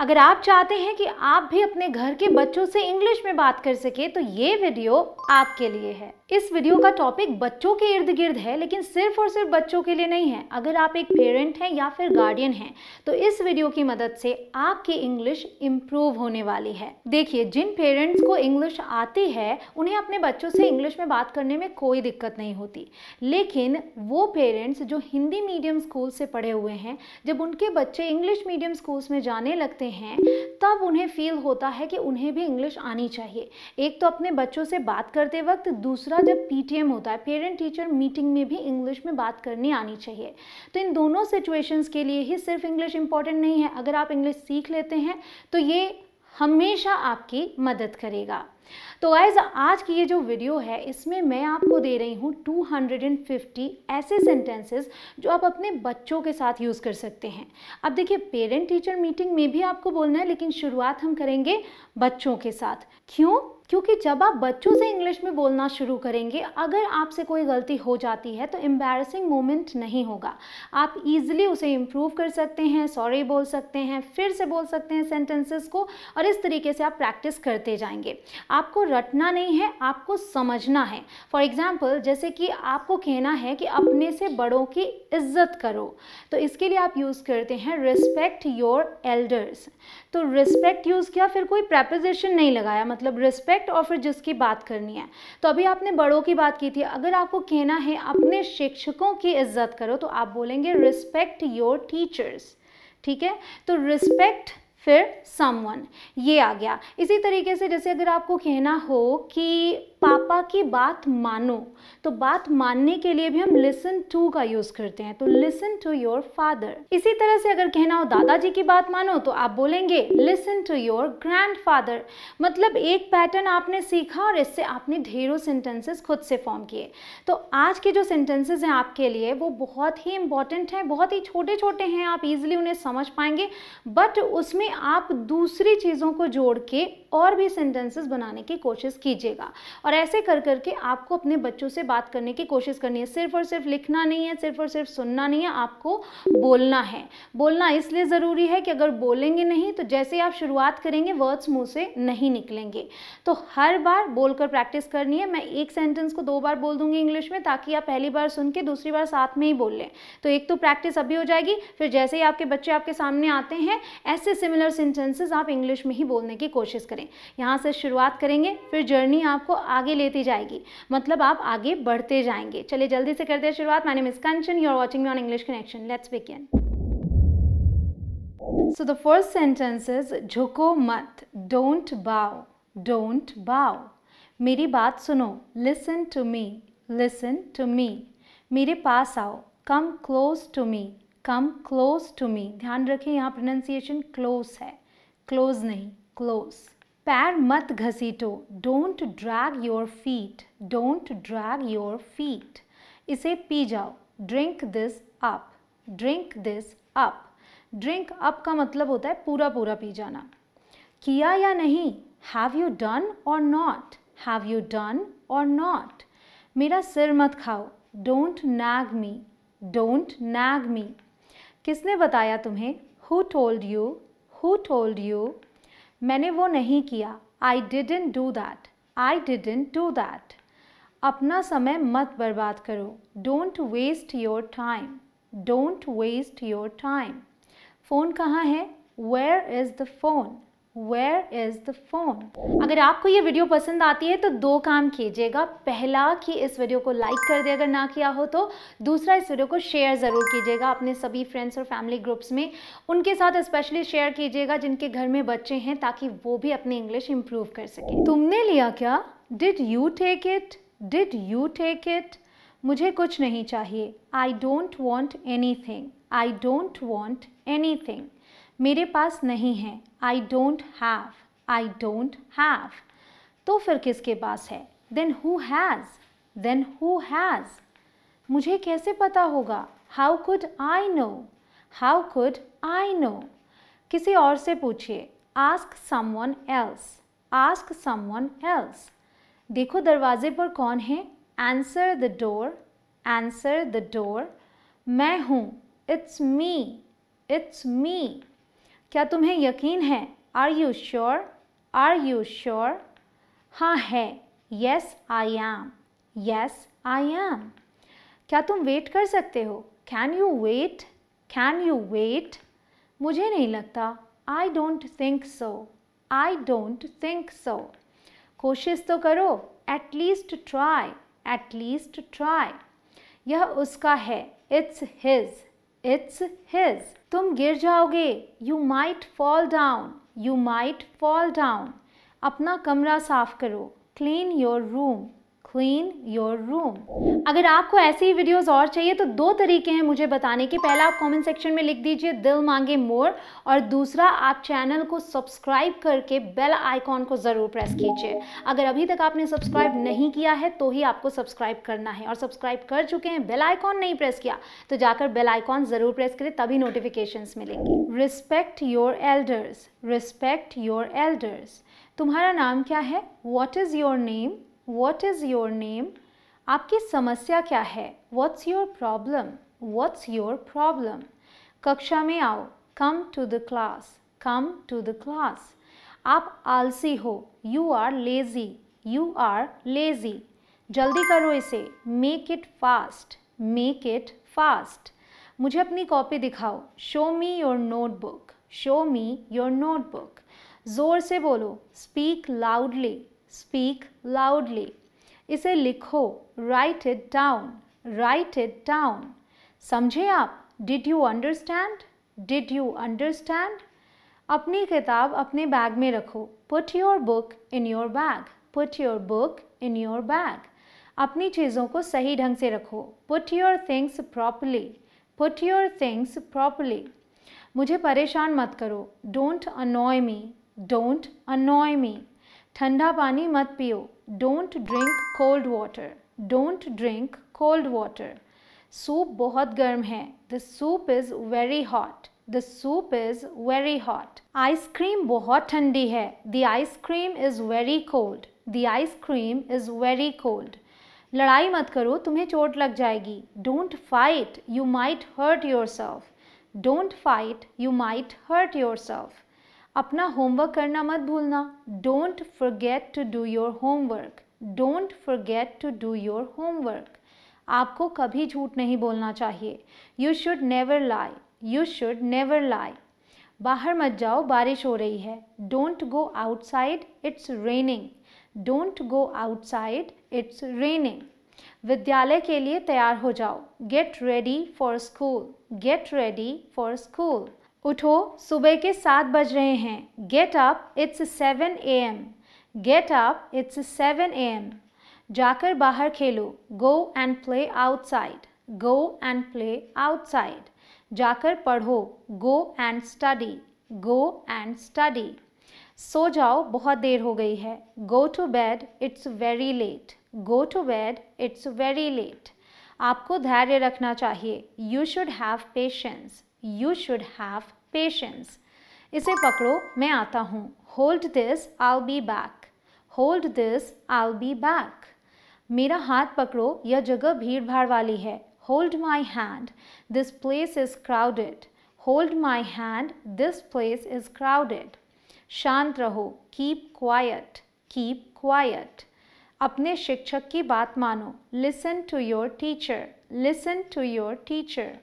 अगर आप चाहते हैं कि आप भी अपने घर के बच्चों से इंग्लिश में बात कर सके तो ये वीडियो आपके लिए है इस वीडियो का टॉपिक बच्चों के इर्द गिर्द है लेकिन सिर्फ और सिर्फ बच्चों के लिए नहीं है अगर आप एक पेरेंट हैं या फिर गार्डियन हैं तो इस वीडियो की मदद से आपकी इंग्लिश इम्प्रूव होने वाली है देखिए जिन पेरेंट्स को इंग्लिश आती है उन्हें अपने बच्चों से इंग्लिश में बात करने में कोई दिक्कत नहीं होती लेकिन वो पेरेंट्स जो हिंदी मीडियम स्कूल से पढ़े हुए हैं जब उनके बच्चे इंग्लिश मीडियम स्कूल्स में जाने लगते हैं तब उन्हें फील होता है कि उन्हें भी इंग्लिश आनी चाहिए एक तो अपने बच्चों से बात करते वक्त दूसरा दूसरा जब पीटीएम होता है पेरेंट टीचर मीटिंग में भी इंग्लिश में बात करनी आनी चाहिए तो इन दोनों सिचुएशंस के लिए ही सिर्फ इंग्लिश इंपॉर्टेंट नहीं है अगर आप इंग्लिश सीख लेते हैं तो ये हमेशा आपकी मदद करेगा तो गाइज आज की ये जो वीडियो है इसमें मैं आपको दे रही हूँ 250 ऐसे सेंटेंसेस जो आप अपने बच्चों के साथ यूज़ कर सकते हैं अब देखिए पेरेंट टीचर मीटिंग में भी आपको बोलना है लेकिन शुरुआत हम करेंगे बच्चों के साथ क्यों क्योंकि जब आप बच्चों से इंग्लिश में बोलना शुरू करेंगे अगर आपसे कोई गलती हो जाती है तो एम्बेरसिंग मोमेंट नहीं होगा आप ईजिली उसे इम्प्रूव कर सकते हैं सॉरी बोल सकते हैं फिर से बोल सकते हैं सेंटेंसेस को और इस तरीके से आप प्रैक्टिस करते जाएंगे आपको रटना नहीं है आपको समझना है फॉर एग्ज़ाम्पल जैसे कि आपको कहना है कि अपने से बड़ों की इज्जत करो तो इसके लिए आप यूज़ करते हैं रिस्पेक्ट योर एल्डर्स तो रिस्पेक्ट यूज़ किया फिर कोई प्रेपोजिशन नहीं लगाया मतलब रिस्पेक्ट और फिर जिसकी बात करनी है तो अभी आपने बड़ों की बात की थी अगर आपको कहना है अपने शिक्षकों की इज्जत करो तो आप बोलेंगे रिस्पेक्ट योर टीचर्स ठीक है तो रिस्पेक्ट फिर समवन ये आ गया इसी तरीके से जैसे अगर आपको कहना हो कि पापा की बात मानो तो बात मानने के लिए भी हम लिसन टू का यूज़ करते हैं तो लिसन टू योर फादर इसी तरह से अगर कहना हो दादाजी की बात मानो तो आप बोलेंगे listen to your grandfather मतलब एक पैटर्न आपने सीखा और इससे आपने ढेरों सेंटेंसेस खुद से फॉर्म किए तो आज के जो सेंटेंसेज हैं आपके लिए वो बहुत ही इंपॉर्टेंट हैं बहुत ही छोटे छोटे हैं आप इजिली उन्हें समझ पाएंगे बट उसमें आप दूसरी चीज़ों को जोड़ के और भी सेंटेंसेस बनाने की कोशिश कीजिएगा और ऐसे कर करके आपको अपने बच्चों से बात करने की कोशिश करनी है सिर्फ और सिर्फ लिखना नहीं है सिर्फ और सिर्फ सुनना नहीं है आपको बोलना है बोलना इसलिए ज़रूरी है कि अगर बोलेंगे नहीं तो जैसे आप शुरुआत करेंगे वर्ड्स मुँह से नहीं निकलेंगे तो हर बार बोलकर प्रैक्टिस करनी है मैं एक सेंटेंस को दो बार बोल दूंगी इंग्लिश में ताकि आप पहली बार सुन के दूसरी बार साथ में ही बोल लें तो एक तो प्रैक्टिस अभी हो जाएगी फिर जैसे ही आपके बच्चे आपके सामने आते हैं ऐसे सिमिलर पर्टिकुलर सेंटेंसेस आप इंग्लिश में ही बोलने की कोशिश करें यहाँ से शुरुआत करेंगे फिर जर्नी आपको आगे लेती जाएगी मतलब आप आगे बढ़ते जाएंगे चलिए जल्दी से करते हैं शुरुआत my miss Kanchan you are watching me on English connection let's begin so the first sentence is झुको मत डोंट बाओ डोंट बाओ मेरी बात सुनो listen to me listen to me मेरे पास आओ come close to me come close to me ध्यान रखें यहाँ प्रोनाउंसिएशन क्लोज है क्लोज नहीं क्लोज पैर मत घसीटो don't drag your feet don't drag your feet इसे पी जाओ drink this up drink this up drink up का मतलब होता है पूरा पूरा पी जाना किया या नहीं have you done or not have you done or not मेरा सिर मत खाओ don't nag me don't nag me किसने बताया तुम्हें who told you who told you मैंने वो नहीं किया I didn't do that I didn't do that अपना समय मत बर्बाद करो don't waste your time don't waste your time phone कहाँ है where is the phone where is the phone अगर आपको ये वीडियो पसंद आती है तो दो काम कीजिएगा पहला कि इस वीडियो को लाइक कर दे अगर ना किया हो तो दूसरा इस वीडियो को शेयर ज़रूर कीजिएगा अपने सभी फ्रेंड्स और फैमिली ग्रुप्स में उनके साथ स्पेशली शेयर कीजिएगा जिनके घर में बच्चे हैं ताकि वो भी अपनी इंग्लिश इम्प्रूव कर सके तुमने लिया क्या did you take it did you take it मुझे कुछ नहीं चाहिए I don't want anything I don't want anything मेरे पास नहीं है I don't have I don't have तो फिर किसके पास है then who has then who has मुझे कैसे पता होगा how could I know how could I know किसी और से पूछिए ask someone else ask someone else देखो दरवाजे पर कौन है answer the door answer the door मैं हूँ इट्स मी इट्स मी क्या तुम्हें यकीन है are you sure are you sure हाँ है yes I am yes I am क्या तुम वेट कर सकते हो can you wait can you wait मुझे नहीं लगता I don't think so I don't think so कोशिश तो करो एटलीस्ट ट्राई एटलीस्ट ट्राई यह उसका है इट्स हिज इट्स हिज तुम गिर जाओगे you might fall down you might fall down अपना कमरा साफ करो clean your room clean your room अगर आपको ऐसी ही वीडियोस और चाहिए तो दो तरीके हैं मुझे बताने के पहला आप कमेंट सेक्शन में लिख दीजिए दिल मांगे मोर और दूसरा आप चैनल को सब्सक्राइब करके बेल आइकॉन को ज़रूर प्रेस कीजिए अगर अभी तक आपने सब्सक्राइब नहीं किया है तो ही आपको सब्सक्राइब करना है और सब्सक्राइब कर चुके हैं बेल आइकॉन नहीं प्रेस किया तो जाकर बेल आइकॉन ज़रूर प्रेस करें तभी नोटिफिकेशन मिलेंगी respect your elders respect your elders तुम्हारा नाम क्या है what is your name what is your name आपकी समस्या क्या है what's your problem what's your problem कक्षा में आओ come to the class come to the class आप आलसी हो you are lazy you are lazy जल्दी करो इसे make it fast make it fast मुझे अपनी कॉपी दिखाओ show me your notebook show me your notebook ज़ोर से बोलो स्पीक लाउडली स्पीक लाउडली इसे लिखो write it down write it down समझे आप did you understand did you understand अपनी किताब अपने बैग में रखो put your book in your bag put your book in your bag अपनी चीज़ों को सही ढंग से रखो put your things properly put your things properly मुझे परेशान मत करो डोंट अनॉय मी डोंट अनॉय मी ठंडा पानी मत पियो don't drink cold water don't drink cold water soup बहुत गर्म है the soup is very hot the soup is very hot ice cream बहुत ठंडी है the ice cream is very cold the ice cream is very cold लड़ाई मत करो तुम्हें चोट लग जाएगी don't fight you might hurt yourself don't fight you might hurt yourself अपना होमवर्क करना मत भूलना don't forget to do your homework don't forget to do your homework आपको कभी झूठ नहीं बोलना चाहिए you should never lie you should never lie बाहर मत जाओ बारिश हो रही है don't go outside it's raining don't go outside it's raining विद्यालय के लिए तैयार हो जाओ get ready for school get ready for school उठो सुबह के सात बज रहे हैं get up it's seven A M get up it's seven A M जाकर बाहर खेलो go and play outside go and play outside जाकर पढ़ो go and study go and study सो जाओ बहुत देर हो गई है go to bed it's very late go to bed it's very late आपको धैर्य रखना चाहिए you should have patience you should have patience इसे पकड़ो मैं आता हूँ hold this I'll be back hold this I'll be back मेरा हाथ पकड़ो यह जगह भीड़ भाड़ वाली है hold my hand this place is crowded hold my hand this place is crowded शांत रहो कीप क्वाइट कीप क्वाइट अपने शिक्षक की बात मानो listen to your teacher listen to your teacher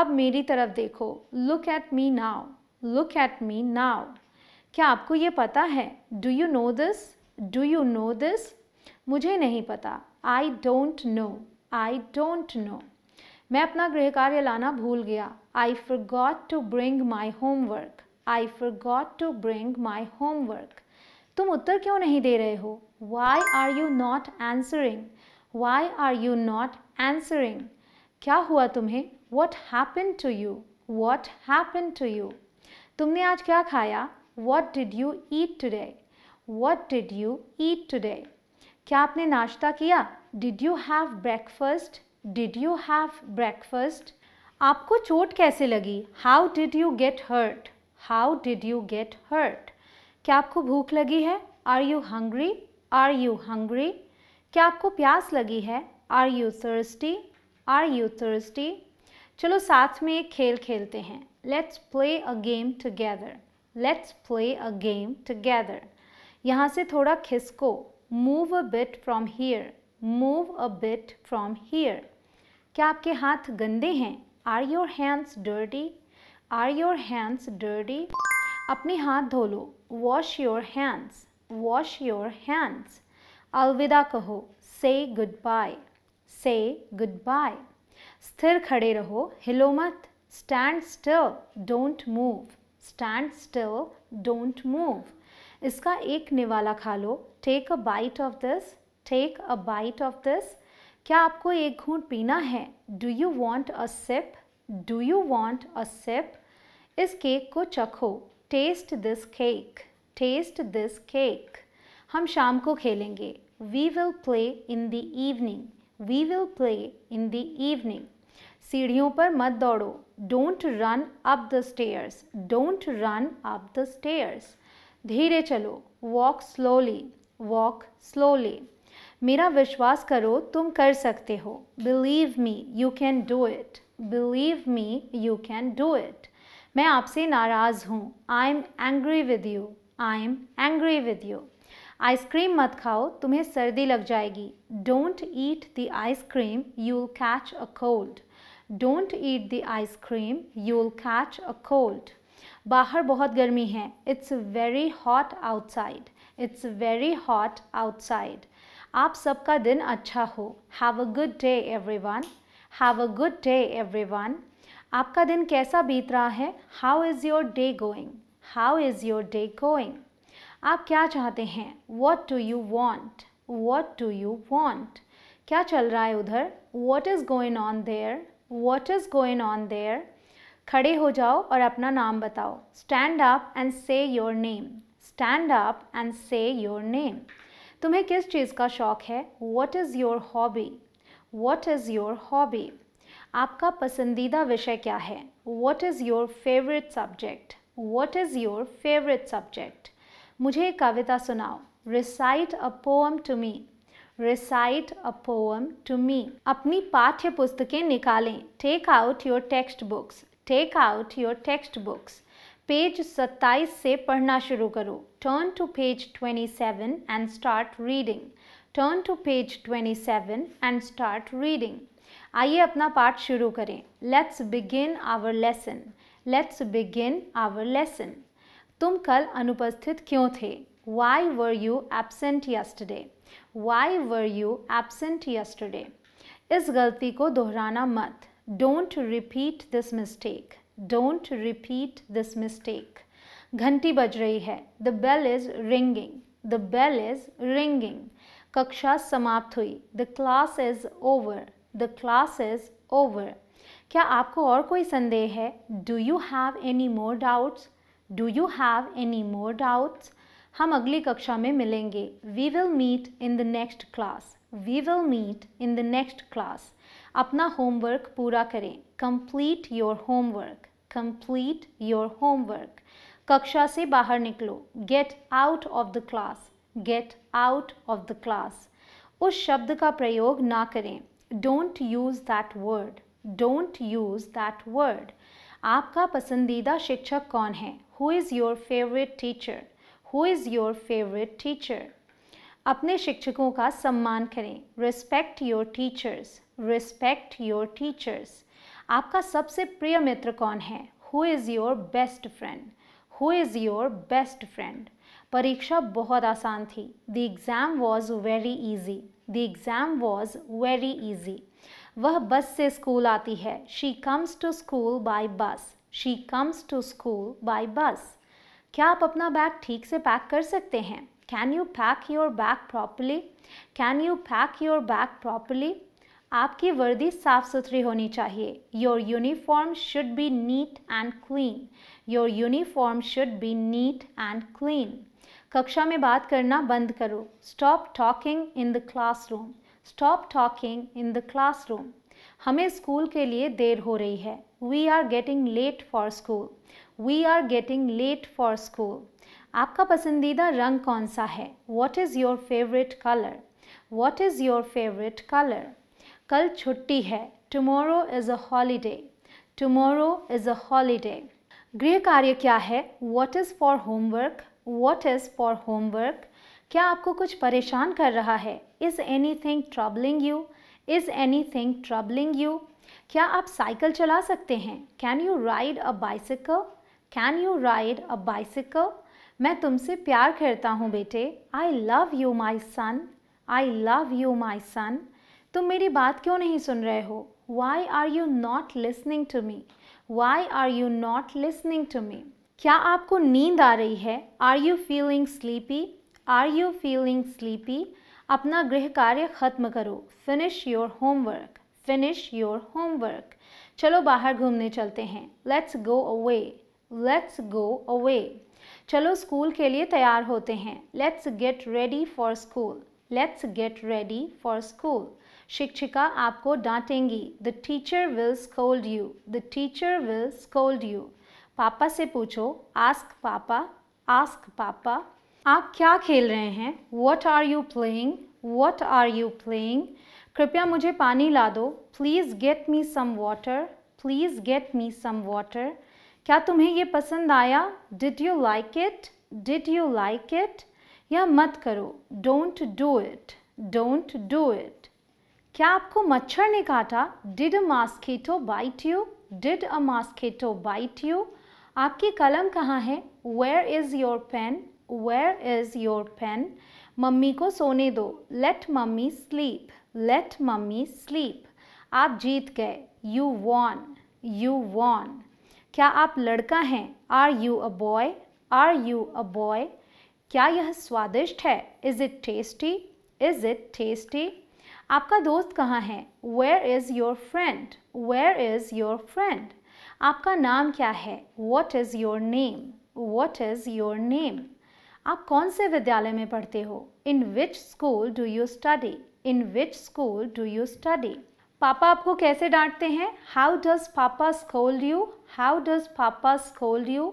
अब मेरी तरफ देखो look at me now look at me now क्या आपको ये पता है do you know this do you know this मुझे नहीं पता I don't know I don't know मैं अपना गृह कार्य लाना भूल गया I forgot to bring my homework I forgot to bring my homework तुम उत्तर क्यों नहीं दे रहे हो why are you not answering why are you not answering क्या हुआ तुम्हें what happen to you what happen to you तुमने आज क्या खाया what did you eat today what did you eat today क्या आपने नाश्ता किया did you have breakfast did you have breakfast आपको चोट कैसे लगी how did you get hurt how did you get hurt क्या आपको भूख लगी है are you hungry are you hungry क्या आपको प्यास लगी है are you thirsty are you thirsty चलो साथ में एक खेल खेलते हैं let's play a game together let's play a game together यहाँ से थोड़ा खिसको move a bit from here move a bit from here क्या आपके हाथ गंदे हैं are your hands dirty are your hands dirty अपने हाथ धो लो wash your hands wash your hands अलविदा कहो say goodbye say goodbye स्थिर खड़े रहो हिलो मत stand still don't move stand still don't move इसका एक निवाला खा लो take a bite of this take a bite of this क्या आपको एक घूंट पीना है do you want a sip do you want a sip इस केक को चखो taste this cake taste this cake हम शाम को खेलेंगे we will play in the evening we will play in the evening सीढ़ियों पर मत दौड़ो don't run up the stairs don't run up the stairs धीरे चलो वॉक स्लोली वॉक स्लोली मेरा विश्वास करो तुम कर सकते हो believe me you can do it believe me you can do it मैं आपसे नाराज़ हूँ I am angry with you I am angry with you ice cream मत खाओ तुम्हें सर्दी लग जाएगी don't eat the ice cream you catch a cold don't eat the ice cream you will catch a cold बाहर बहुत गर्मी है it's very hot outside it's very hot outside आप सबका दिन अच्छा हो have a good day everyone have a good day everyone आपका दिन कैसा बीत रहा है how is your day going how is your day going आप क्या चाहते हैं what do you want what do you want क्या चल रहा है उधर what is going on there what is going on there खड़े हो जाओ और अपना नाम बताओ stand up and say your name stand up and say your name तुम्हें किस चीज़ का शौक़ है what is your hobby what is your hobby आपका पसंदीदा विषय क्या है what is your favourite subject what is your favourite subject मुझे एक कविता सुनाओ recite a poem to me recite a poem to me अपनी पाठ्य पुस्तकें निकालें take out your text books take out your text books page 27 से पढ़ना शुरू करो turn to page 27 and start reading turn to page 27 and start reading आइए अपना पाठ शुरू करें let's begin our lesson let's begin our lesson तुम कल अनुपस्थित क्यों थे why were you absent yesterday why were you absent yesterday इस गलती को दोहराना मत don't repeat this mistake don't repeat this mistake घंटी बज रही है the bell is ringing the bell is ringing कक्षा समाप्त हुई the class is over the class is over क्या आपको और कोई संदेह है do you have any more doubts do you have any more doubts हम अगली कक्षा में मिलेंगे we will meet in the next class we will meet in the next class अपना होमवर्क पूरा करें complete your homework complete your homework कक्षा से बाहर निकलो get out of the class get out of the class उस शब्द का प्रयोग ना करें don't use that word don't use that word आपका पसंदीदा शिक्षक कौन है who is your favourite teacher who is your favourite teacher अपने शिक्षकों का सम्मान करें respect your teachers respect your teachers आपका सबसे प्रिय मित्र कौन है who is your best friend who is your best friend परीक्षा बहुत आसान थी the exam was very easy the exam was very easy वह बस से स्कूल आती है she comes to school by bus she comes to school by bus क्या आप अपना बैग ठीक से पैक कर सकते हैं can you pack your bag properly can you pack your bag properly आपकी वर्दी साफ सुथरी होनी चाहिए your uniform should be neat and clean your uniform should be neat and clean कक्षा में बात करना बंद करो stop talking in the classroom stop talking in the classroom हमें स्कूल के लिए देर हो रही है we are getting late for school we are getting late for school आपका पसंदीदा रंग कौन सा है what is your favourite colour what is your favourite colour कल छुट्टी है tomorrow is a holiday tomorrow is a holiday गृह कार्य क्या है what is for homework what is for homework क्या आपको कुछ परेशान कर रहा है is anything troubling you is anything troubling you क्या आप साइकिल चला सकते हैं can you ride a bicycle can you ride a bicycle मैं तुमसे प्यार करता हूँ बेटे I love you my son I love you my son तुम मेरी बात क्यों नहीं सुन रहे हो why are you not listening to me why are you not listening to me क्या आपको नींद आ रही है are you feeling sleepy are you feeling sleepy अपना गृह कार्य खत्म करो finish your homework finish your homework चलो बाहर घूमने चलते हैं let's go away let's go away चलो स्कूल के लिए तैयार होते हैं let's get ready for school let's get ready for school शिक्षिका आपको डांटेंगी the teacher will scold you the teacher will scold you पापा से पूछो आस्क पापा आस्क पापा आप क्या खेल रहे हैं what are you playing what are you playing कृपया मुझे पानी ला दो please get me some water please get me some water क्या तुम्हें ये पसंद आया did you like it did you like it या मत करो don't do it don't do it क्या आपको मच्छर ने काटा did a mosquito bite you did a mosquito bite you आपकी कलम कहाँ है where is your pen where is your pen मम्मी को सोने दो let mummy sleep let mummy sleep आप जीत गए यू वॉन यू वॉन क्या आप लड़का हैं are you a boy are you a boy क्या यह स्वादिष्ट है is it tasty is it tasty आपका दोस्त कहाँ है where is your friend where is your friend आपका नाम क्या है what is your name what is your name आप कौन से विद्यालय में पढ़ते हो in which school do you study in which school do you study पापा आपको कैसे डांटते हैं हाउ डज पापा स्कोल यू हाउ डज पापा स्कोल यू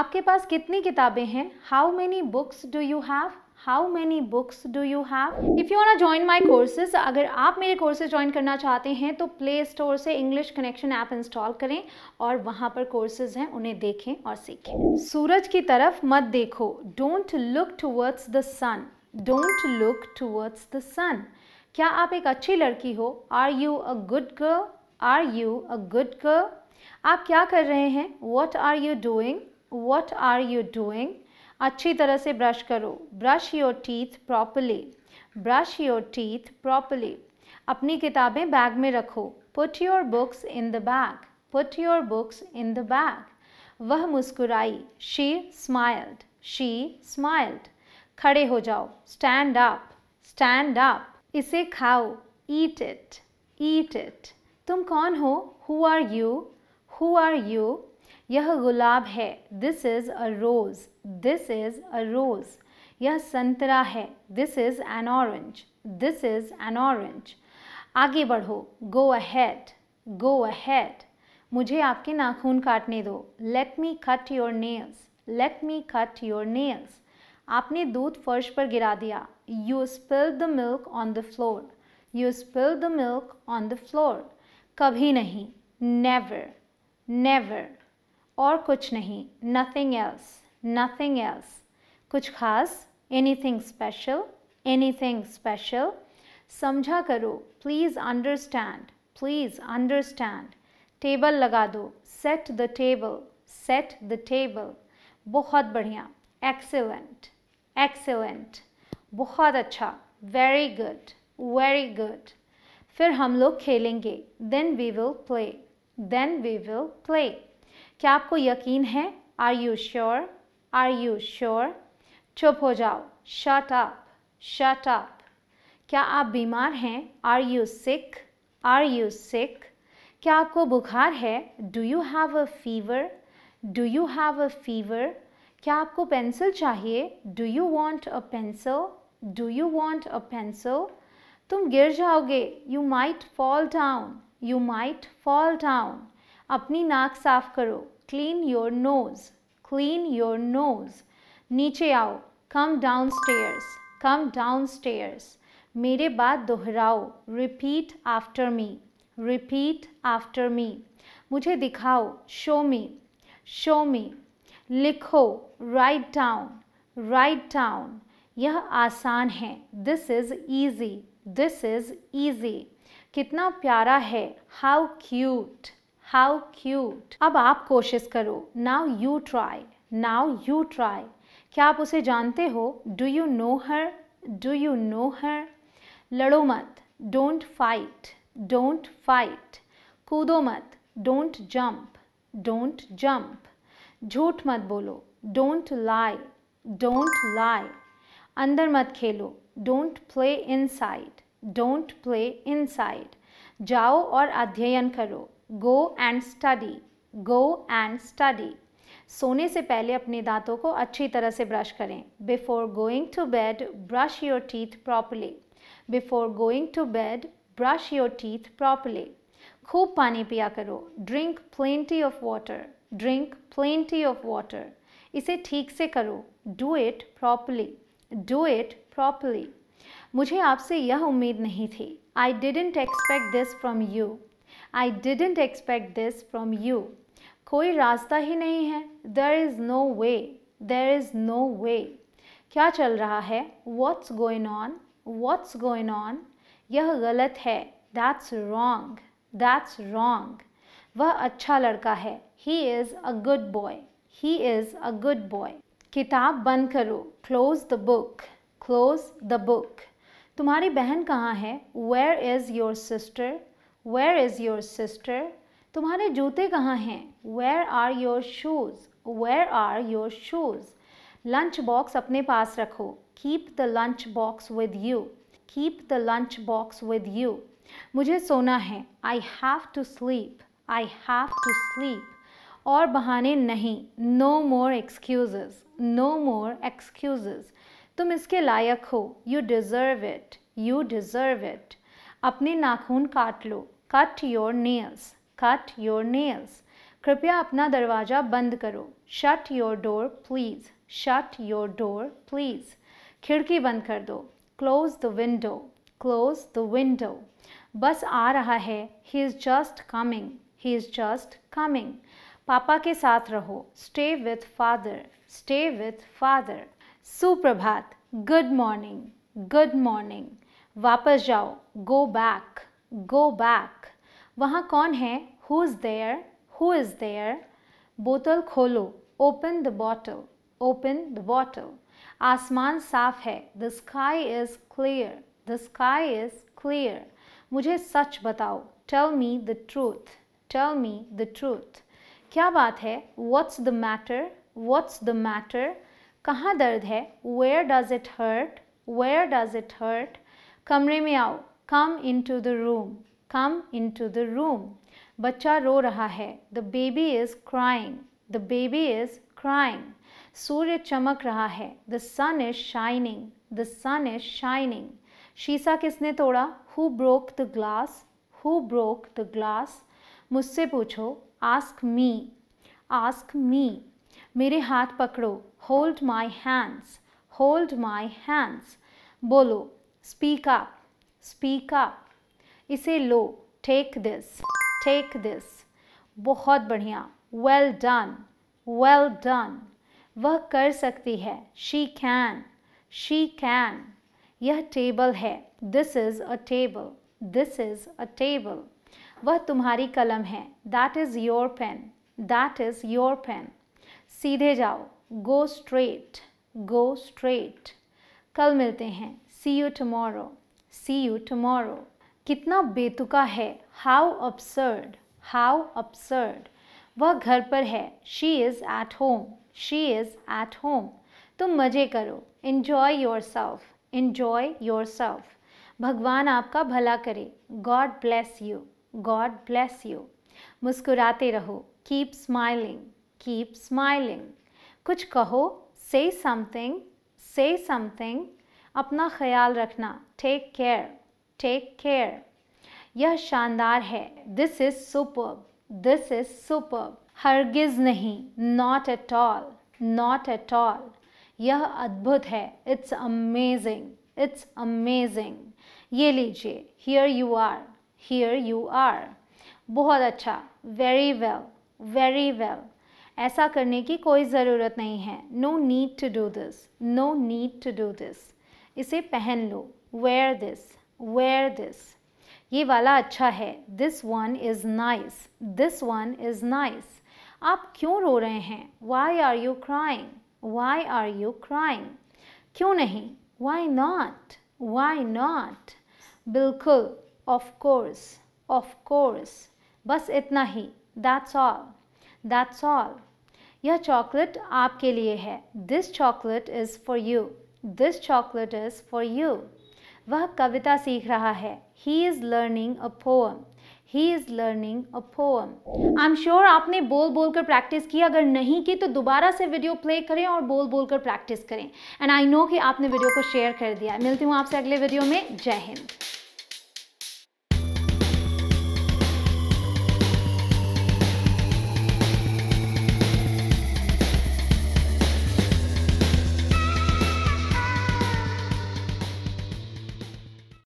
आपके पास कितनी किताबें हैं how many books do you have how many books do you have if you join my courses अगर आप मेरे कोर्सेज ज्वाइन करना चाहते हैं तो प्ले स्टोर से इंग्लिश कनेक्शन ऐप इंस्टॉल करें और वहाँ पर कोर्सेज हैं उन्हें देखें और सीखें सूरज की तरफ मत देखो don't look towards the sun don't look towards the sun क्या आप एक अच्छी लड़की हो are you a good girl are you a good girl आप क्या कर रहे हैं what are you doing what are you doing अच्छी तरह से ब्रश करो brush your teeth properly brush your teeth properly अपनी किताबें बैग में रखो put your books in the bag put your books in the bag वह मुस्कुराई शी स्माइल्ड शी स्माइल्ड खड़े हो जाओ स्टैंड अप स्टैंड अप इसे खाओ ईट इट ईट इट तुम कौन हो who are you who are you यह गुलाब है this is a rose this is a rose यह संतरा है this is an orange this is an orange आगे बढ़ो गो अहेड गो अहेड मुझे आपके नाखून काटने दो let me cut your nails let me cut your nails आपने दूध फर्श पर गिरा दिया you spill the milk on the floor you spill the milk on the floor कभी नहीं नेवर नेवर और कुछ नहीं नथिंग एल्स नथिंग एल्स कुछ खास एनीथिंग स्पेशल एनीथिंग स्पेशल समझा करो please understand please understand table लगा दो set the table set the table बहुत बढ़िया एक्सेलेंट एक्सेलेंट बहुत अच्छा वेरी गुड वेरी गुड फिर हम लोग खेलेंगे then we will play then we will play क्या आपको यकीन है are you sure are you sure चुप हो जाओ शट अप शट अप क्या आप बीमार हैं are you sick are you sick क्या आपको बुखार है do you have a fever do you have a fever क्या आपको पेंसिल चाहिए do you want a pencil do you want a pencil तुम गिर जाओगे you might fall down you might fall down अपनी नाक साफ करो clean your nose clean your nose नीचे आओ come downstairs come downstairs मेरे बाद दोहराओ repeat after me repeat after me मुझे दिखाओ शो मी शो मी लिखो राइट डाउन राइट डाउन यह आसान है this is easy this is easy कितना प्यारा है हाउ क्यूट हाउ क्यूट अब आप कोशिश करो now you try now you try क्या आप उसे जानते हो do you know her do you know her लड़ो मत डोंट फाइट डोंट फाइट कूदो मत डोंट जम्प डोंट जम्प झूठ मत बोलो डोंट लाई डोंट लाई अंदर मत खेलो don't play inside don't play inside जाओ और अध्ययन करो go and study go and study सोने से पहले अपने दांतों को अच्छी तरह से ब्रश करें before going to bed brush your teeth properly before going to bed brush your teeth properly खूब पानी पिया करो drink plenty of water drink plenty of water इसे ठीक से करो do it properly do it properly मुझे आपसे यह उम्मीद नहीं थी I didn't expect this from you I didn't expect this from you कोई रास्ता ही नहीं है there is no way there is no way क्या चल रहा है what's going on what's going on यह गलत है दैट्स रॉन्ग दैट्स रॉन्ग वह अच्छा लड़का है he is a good boy he is a good boy किताब बंद करो close the book close the book तुम्हारी बहन कहाँ है where is your sister where is your sister तुम्हारे जूते कहाँ हैं where are your shoes where are your shoes lunch box अपने पास रखो keep the lunch box with you keep the lunch box with you मुझे सोना है I have to sleep I have to sleep और बहाने नहीं no more excuse no more excuse तुम इसके लायक हो you deserve it you deserve it अपने नाखून काट लो cut your nails cut your nails कृपया अपना दरवाज़ा बंद करो shut your door please shut your door please खिड़की बंद कर दो close the window close the window बस आ रहा है he is just coming he is just coming पापा के साथ रहो stay with father stay with father सुप्रभात गुड मॉर्निंग गुड मॉर्निंग वापस जाओ गो बैक गो बैक वहाँ कौन है who is there who is there बोतल खोलो open the bottle open the bottle आसमान साफ है the sky is clear the sky is clear मुझे सच बताओ tell me the truth tell me the truth क्या बात है what's the matter what's the matter कहाँ दर्द है where does it hurt where does it hurt कमरे में आओ come into the room come into the room बच्चा रो रहा है the baby is crying the baby is crying सूर्य चमक रहा है the sun is shining the sun is shining शीशा किसने तोड़ा who broke the glass who broke the glass मुझसे पूछो आस्क मी आस्क मी मेरे हाथ पकड़ो hold my hands hold my hands बोलो स्पीक अप स्पीक अप इसे लो टेक दिस टेक दिस बहुत बढ़िया वेल डन वेल डन वह कर सकती है शी कैन शी कैन यह टेबल है this is a table this is a table वह तुम्हारी कलम है that is your pen that is your pen सीधे जाओ गो स्ट्रेट गो स्ट्रेट कल मिलते हैं see you tomorrow see you tomorrow कितना बेतुका है हाउ अपसर्ड हाउ अपसर्ड वह घर पर है she is at home she is at home तुम मज़े करो enjoy yourself enjoy yourself भगवान आपका भला करे God bless you God bless you मुस्कुराते रहो कीप स्माइलिंग कीप स्माइलिंग कुछ कहो से समथिंग से समथिंग अपना ख्याल रखना टेक केयर टेक केयर यह शानदार है this is super this is super हरगिज़ नहीं not at all not at all यह अद्भुत है इट्स अमेजिंग इट्स अमेजिंग ये लीजिए here you are here you are बहुत अच्छा वेरी वेल वेरी वेल ऐसा करने की कोई ज़रूरत नहीं है no need to do this no need to do this इसे पहन लो वेयर दिस वेयर दिस ये वाला अच्छा है this one is nice this one is nice आप क्यों रो रहे हैं why are you crying why are you crying क्यों नहीं वाई नाट वाई नाट बिल्कुल ऑफ कोर्स ऑफ कोर्स बस इतना ही दैट्स ऑल दैट्स ऑल यह चॉकलेट आपके लिए है this chocolate is for you this chocolate is for you वह कविता सीख रहा है he is learning a poem he is learning a poem I am sure आपने बोल बोल कर प्रैक्टिस की अगर नहीं की तो दोबारा से वीडियो प्ले करें और बोल बोल कर प्रैक्टिस करें एंड आई नो कि आपने वीडियो को शेयर कर दिया मिलती हूँ आपसे अगले वीडियो में जय हिंद